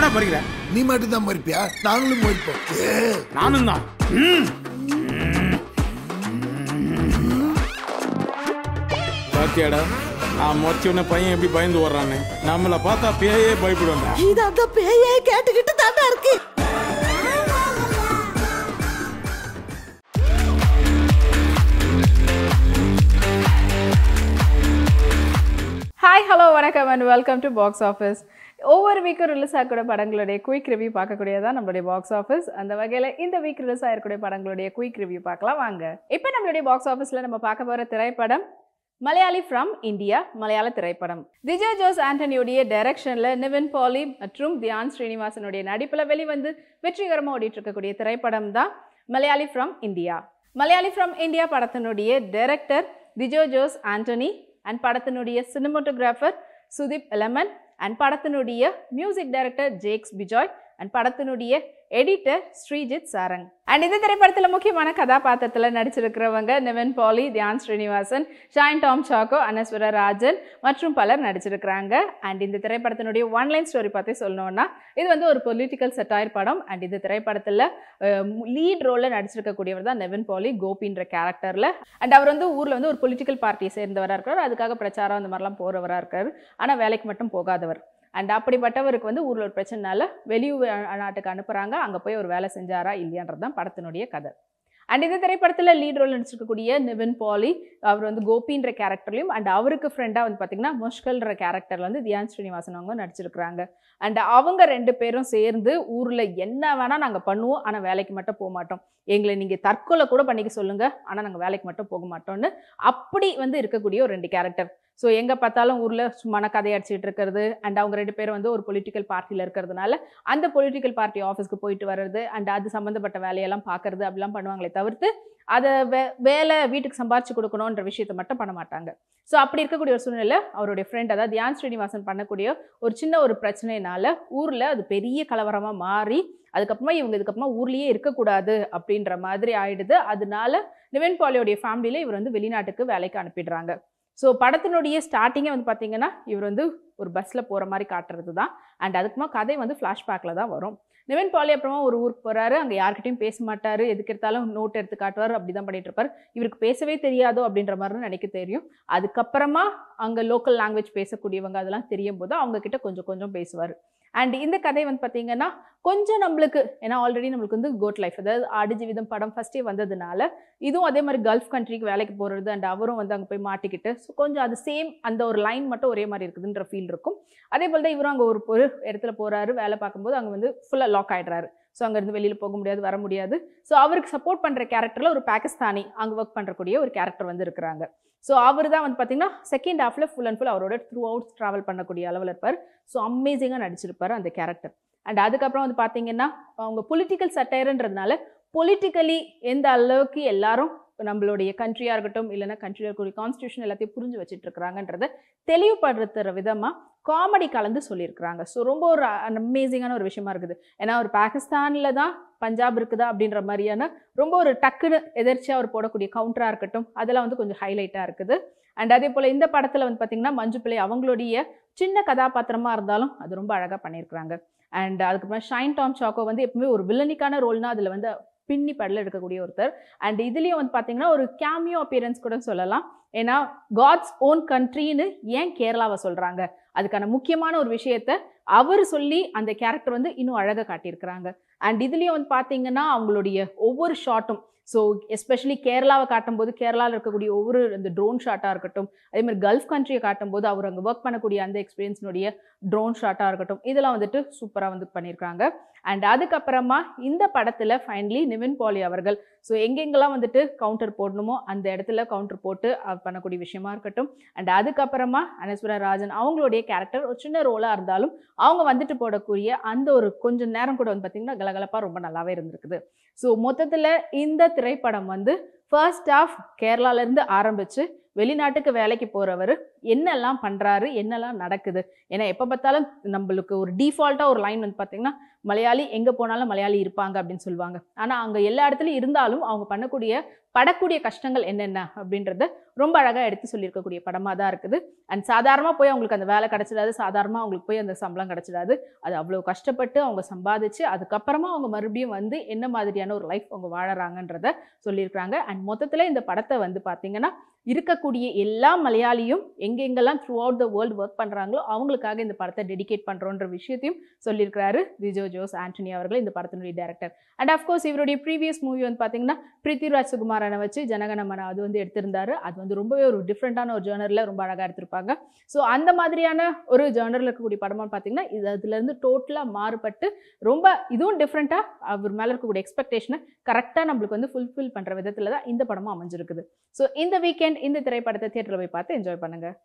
ஏடா பறிக்கிற நீ மட்டும் தான் பறிப்பியா நாங்களும் பறிப்போம் நானும் தான் பாத்தியாடா நான் மொச்ச மொச்சவன பையன் எப்படி பயந்து ஓடுறான்னு நம்மள பார்த்தா பேயே பயப்படுவாங்க இது அந்த பேயே கேட்டுக்கிட்டு தாண்டா இருக்கு ஹாய் ஹலோ வணக்கம் and welcome to box office ஒவ்வொரு வீக்கும் ரிலீஸ் ஆகக்கூடிய படங்களுடைய குயிக் ரிவ்யூ பார்க்கக்கூடியதான் நம்மளுடைய பாக்ஸ் ஆஃபீஸ் அந்த வகையில் இந்த வீக் ரிலீஸ் ஆகக்கூடிய படங்களுடைய குயிக் ரிவ்யூ பார்க்கலாம் வாங்க இப்போ நம்மளுடைய பாக்ஸ் ஆஃபீஸில் நம்ம பார்க்க போகிற திரைப்படம் மலையாளி ஃப்ரம் இந்தியா மலையாள திரைப்படம் திஜா ஜோஸ் ஆண்டனியுடைய டைரக்ஷனில் நிவின் பாலி மற்றும் தியான் ஸ்ரீனிவாசனுடைய நடிப்பில் வெளிவந்து வெற்றிகரமாக ஓடிட்டு இருக்கக்கூடிய திரைப்படம் தான் Malayali from India Malayali from India படத்தினுடைய டைரக்டர் திஜோ ஜோஸ் ஆண்டனி அண்ட் படத்தினுடைய சினிமோட்டோகிராஃபர் சுதீப் எலமன் அண்ட் படத்தினுடைய music director Jakes Bejoy and படத்தினுடைய எடிட்டர் ஸ்ரீஜித் சாரங் அண்ட் இந்த திரைப்படத்தில் முக்கியமான கதாபாத்திரத்தில் நடிச்சிருக்கிறவங்க நிவன் பாலி தியான் ஸ்ரீனிவாசன் ஷாயின் டாம் சாக்கோ அனஸ்வர ராஜன் மற்றும் பலர் நடிச்சிருக்கிறாங்க அண்ட் இந்த திரைப்படத்தினுடைய ஒன்லைன் ஸ்டோரி பற்றி சொல்லணும்னா இது வந்து ஒரு பொலிட்டிக்கல் செட்டாயர் படம் அண்ட் இந்த திரைப்படத்தில் லீட் ரோலில் நடிச்சிருக்கக்கூடியவர் தான் நிவன் பாலி கோபின்ற கேரக்டரில் அண்ட் அவர் வந்து ஊரில் வந்து ஒரு பொலிட்டிக்கல் பார்ட்டியை சேர்ந்தவராக இருக்கார் அதுக்காக பிரச்சாரம் அந்த மாதிரிலாம் போகிறவராக இருக்கார் ஆனால் வேலைக்கு மட்டும் போகாதவர் அண்ட் அப்படிப்பட்டவருக்கு வந்து ஊரில் ஒரு பிரச்சனைனால வெளியூர் நாட்டுக்கு அனுப்புகிறாங்க அங்கே போய் ஒரு வேலை செஞ்சாரா இல்லையான்றது தான் படத்தினுடைய கதை அண்ட் இந்த திரைப்படத்தில் லீட் ரோல் நடிச்சிருக்கக்கூடிய நிவின் பாலி அவர் வந்து கோபின்ற கேரக்டர்லையும் அண்ட் அவருக்கு ஃப்ரெண்டாக வந்து பார்த்திங்கன்னா முஷ்கல்ன்ற கேரக்டரில் வந்து தியான் ஸ்ரீனிவாசன் அவங்க நடிச்சிருக்கிறாங்க அண்ட் அவங்க ரெண்டு பேரும் சேர்ந்து ஊரில் என்ன வேணால் நாங்கள் பண்ணுவோம் ஆனால் வேலைக்கு மட்டும் போக மாட்டோம் எங்களை நீங்கள் தற்கொலை கூட பண்ணிக்க சொல்லுங்கள் ஆனால் நாங்கள் வேலைக்கு மட்டும் போக மாட்டோம்னு அப்படி வந்து இருக்கக்கூடிய ஒரு ரெண்டு கேரக்டர் ஸோ எங்கே பார்த்தாலும் ஊரில் சும்மான கதை அடிச்சுட்டு இருக்கிறது அண்ட் அவங்க ரெண்டு பேரும் வந்து ஒரு பொலிட்டிக்கல் பார்ட்டியில் இருக்கிறதுனால அந்த பொலிட்டிக்கல் பார்ட்டி ஆஃபீஸ்க்கு போயிட்டு வர்றது அண்ட் அது சம்மந்தப்பட்ட வேலையெல்லாம் பார்க்கறது அப்படிலாம் பண்ணுவாங்களே தவிர்த்து அதை வே வேலை வீட்டுக்கு சம்பாரிச்சு கொடுக்கணுன்ற விஷயத்தை மட்டும் பண்ண மாட்டாங்க ஸோ அப்படி இருக்கக்கூடிய ஒரு சூழ்நிலை அவருடைய ஃப்ரெண்ட் அதாவது தியான் ஸ்ரீனிவாசன் பண்ணக்கூடிய ஒரு சின்ன ஒரு பிரச்சனைனால ஊரில் அது பெரிய கலவரமாக மாறி அதுக்கப்புறமா இவங்க இதுக்கப்புறமா ஊர்லேயே இருக்கக்கூடாது அப்படின்ற மாதிரி ஆயிடுது அதனால நிவன் பாலியோடைய ஃபேமிலியில் இவர் வந்து வெளிநாட்டுக்கு வேலைக்கு அனுப்பிடுறாங்க ஸோ படத்தினுடைய ஸ்டார்டிங்கே வந்து பார்த்தீங்கன்னா இவர் வந்து ஒரு பஸ்ஸில் போகிற மாதிரி காட்டுறது தான் அண்ட் அதுக்குமா கதை வந்து ஃப்ளாஷ்பேக்கில் தான் வரும் நிவின் பாலி அப்புறமா ஒரு ஊருக்கு போகிறாரு அங்கே யார்கிட்டையும் பேச மாட்டார் எதுக்கு எடுத்தாலும் நோட் எடுத்து காட்டுவார் அப்படி தான் பண்ணிட்டு இருப்பார் இவருக்கு பேசவே தெரியாதோ அப்படின்ற மாதிரி நினைக்க தெரியும் அதுக்கப்புறமா அங்கே லோக்கல் லாங்குவேஜ் பேசக்கூடியவங்க அதெல்லாம் தெரியும் போது அவங்கக்கிட்ட கொஞ்சம் கொஞ்சம் பேசுவார் அண்ட் இந்த கதை வந்து பார்த்தீங்கன்னா கொஞ்சம் நம்மளுக்கு ஏன்னா ஆல்ரெடி நம்மளுக்கு வந்து கோட் லைஃப் அதாவது ஆடு ஜீவிதம் படம் ஃபஸ்ட்டே வந்ததுனால இதுவும் அதே மாதிரி கல்ஃப் கண்ட்ரிக்கு வேலைக்கு போகிறது அண்ட் அவரும் வந்து அங்கே போய் மாட்டிக்கிட்டு ஸோ கொஞ்சம் அது சேம் அந்த ஒரு லைன் மட்டும் ஒரே மாதிரி இருக்குதுன்ற ஃபீல் இருக்கும் அதே போல் தான் இவரும் அங்கே ஒரு ஒரு இடத்துல போகிறாரு வேலை பார்க்கும்போது அங்கே வந்து ஃபுல்லாக லாக் ஆகிடுறாரு ஸோ அங்கேருந்து வெளியில் போக முடியாது வர முடியாது ஸோ அவருக்கு சப்போர்ட் பண்ணுற கேரக்டரில் ஒரு பாகிஸ்தானி அங்கே ஒர்க் பண்ணுறக்கூடிய ஒரு கேரக்டர் வந்து இருக்கிறாங்க ஸோ அவர் தான் வந்து பார்த்தீங்கன்னா செகண்ட் ஹாஃபில் ஃபுல் அண்ட் ஃபுல் அவரோட த்ரூ அவுட் ட்ராவல் பண்ணக்கூடிய அளவில் இருப்பார் ஸோ அமேசிங்காக நடிச்சிருப்பார் அந்த கேரக்டர் அண்ட் அதுக்கப்புறம் வந்து பார்த்தீங்கன்னா அவங்க பொலிட்டிக்கல் சட்டையர்ன்றதுனால பொலிட்டிக்கலி எந்த அளவுக்கு எல்லாரும் இப்போ நம்மளுடைய கண்ட்ரியாக இருக்கட்டும் இல்லைனா கண்ட்ரியில் இருக்கக்கூடிய கான்ஸ்டியூஷன் எல்லாத்தையும் புரிஞ்சு வச்சுட்டு இருக்கிறாங்கன்றத தெளிவுபடுத்துகிற விதமாக காமெடி கலந்து சொல்லியிருக்கிறாங்க ஸோ ரொம்ப ஒரு அமேசிங்கான ஒரு விஷயமா இருக்குது ஏன்னா ஒரு பாகிஸ்தானில் தான் பஞ்சாப் இருக்குதா அப்படின்ற மாதிரியான ரொம்ப ஒரு டக்குன்னு எதிர்ச்சியாக ஒரு போடக்கூடிய கவுண்டராக இருக்கட்டும் அதெல்லாம் வந்து கொஞ்சம் ஹைலைட்டாக இருக்குது அண்ட் அதே போல் இந்த படத்தில் வந்து பார்த்திங்கன்னா மஞ்சு பிள்ளை அவங்களுடைய சின்ன கதாபாத்திரமாக இருந்தாலும் அது ரொம்ப அழகாக பண்ணியிருக்கிறாங்க அண்ட் அதுக்கப்புறம் ஷைன் டாம் சாக்கோ வந்து எப்பவுமே ஒரு வில்லனிக்கான ரோல்னால் அதில் வந்து பின்னி படல எடுக்கக்கூடிய ஒருத்தர் அண்ட் இதுலேயும் வந்து பார்த்தீங்கன்னா ஒரு கேமியோ அப்பியரன்ஸ் கூட சொல்லலாம் ஏன்னா காட்ஸ் ஓன் கண்ட்ரின்னு ஏன் கேரளாவை சொல்கிறாங்க அதுக்கான முக்கியமான ஒரு விஷயத்த அவர் சொல்லி அந்த கேரக்டர் வந்து இன்னும் அழகாக காட்டியிருக்கிறாங்க அண்ட் இதுலேயும் வந்து பார்த்தீங்கன்னா அவங்களுடைய ஒவ்வொரு ஷாட்டும் ஸோ எஸ்பெஷலி கேரளாவை காட்டும் போது கேரளாவில் இருக்கக்கூடிய ஒவ்வொரு இந்த ட்ரோன் ஷாட்டாக இருக்கட்டும் அதே மாதிரி கல்ஃப் கண்ட்ரியை காட்டும் போது அவர் அங்கே ஒர்க் பண்ணக்கூடிய அந்த எக்ஸ்பீரியன்ஸினுடைய ட்ரோன் ஷாட்டாக இருக்கட்டும் இதெல்லாம் வந்துட்டு சூப்பராக வந்து பண்ணியிருக்காங்க அண்ட் அதுக்கப்புறமா இந்த படத்தில் ஃபைனலி நிவின் பாலி அவர்கள் ஸோ எங்கெங்கெல்லாம் வந்துட்டு கவுண்டர் போடணுமோ அந்த இடத்துல கவுண்டர் போட்டு பண்ணக்கூடிய விஷயமா இருக்கட்டும் அண்ட் அதுக்கப்புறமா அனஸ்வரா ராஜன் அவங்களுடைய கேரக்டர் ஒரு சின்ன ரோலாக இருந்தாலும் அவங்க வந்துட்டு போடக்கூடிய அந்த ஒரு கொஞ்சம் நேரம் கூட வந்து பார்த்தீங்கன்னா கலகலப்பாக ரொம்ப நல்லாவே இருந்திருக்குது ஸோ மொத்தத்தில் இந்த திரைப்படம் வந்து ஃபர்ஸ்ட் ஆஃப் கேரளாலேருந்து ஆரம்பித்து வெளிநாட்டுக்கு வேலைக்கு போகிறவர் என்னெல்லாம் பண்ணுறாரு என்னெல்லாம் நடக்குது ஏன்னா எப்போ பார்த்தாலும் நம்மளுக்கு ஒரு டிஃபால்ட்டாக ஒரு லைன் வந்து பார்த்திங்கன்னா மலையாளி எங்கே போனாலும் மலையாளி இருப்பாங்க அப்படின்னு சொல்லுவாங்க ஆனால் அங்கே எல்லா இடத்துலையும் இருந்தாலும் அவங்க பண்ணக்கூடிய படக்கூடிய கஷ்டங்கள் என்னென்ன அப்படின்றத ரொம்ப அழகாக எடுத்து சொல்லியிருக்கக்கூடிய படமாக தான் இருக்குது அண்ட் சாதாரணமாக போய் அவங்களுக்கு அந்த வேலை கிடச்சிடாது சாதாரணமாக அவங்களுக்கு போய் அந்த சம்பளம் கிடச்சிடாது அது அவ்வளோ கஷ்டப்பட்டு அவங்க சம்பாதிச்சு அதுக்கப்புறமா அவங்க மறுபடியும் வந்து என்ன மாதிரியான ஒரு லைஃப் அவங்க வாழறாங்கன்றத சொல்லியிருக்கிறாங்க அண்ட் மொத்தத்தில் இந்த படத்தை வந்து பார்த்திங்கன்னா இருக்கக்கூடிய எல்லா மலையாளியும் எங்கெங்கெல்லாம் throughout the world work பண்ணுறாங்களோ அவங்களுக்காக இந்த படத்தை டெடிகேட் பண்ணுறோன்ற விஷயத்தையும் சொல்லியிருக்கிறாரு ரிஜோ ஜோஸ் ஆண்டனி அவர்கள் இந்த படத்தினுடைய டேரக்டர் அண்ட் அஃப்கோர்ஸ் இவருடைய ப்ரீவியஸ் மூவி வந்து பார்த்தீங்கன்னா பிருத்திவிராஜ் சுகுமாரனை வச்சு ஜனகணமன அது வந்து எடுத்திருந்தாரு அது வந்து ரொம்பவே ஒரு டிஃப்ரெண்ட்டான ஒரு ஜேர்னரில் ரொம்ப அழகாக எடுத்திருப்பாங்க ஸோ அந்த மாதிரியான ஒரு ஜேர்னரில் இருக்கக்கூடிய படமாக பார்த்தீங்கன்னா இது அதுலேருந்து டோட்டலாக மாறுபட்டு ரொம்ப இதுவும் டிஃப்ரெண்ட்டாக அவர் மேலே இருக்கக்கூடிய எக்ஸ்பெக்டேஷனை கரெக்டாக நம்மளுக்கு வந்து ஃபுல்ஃபில் பண்ணுற விதத்தில் தான் இந்த படமும் அமைஞ்சிருக்குது ஸோ இந்த வீக்கெண்ட் இந்த திரைப்படத்தை தியேட்டரில் போய் பார்த்து என்ஜாய் பண்ணுங்கள்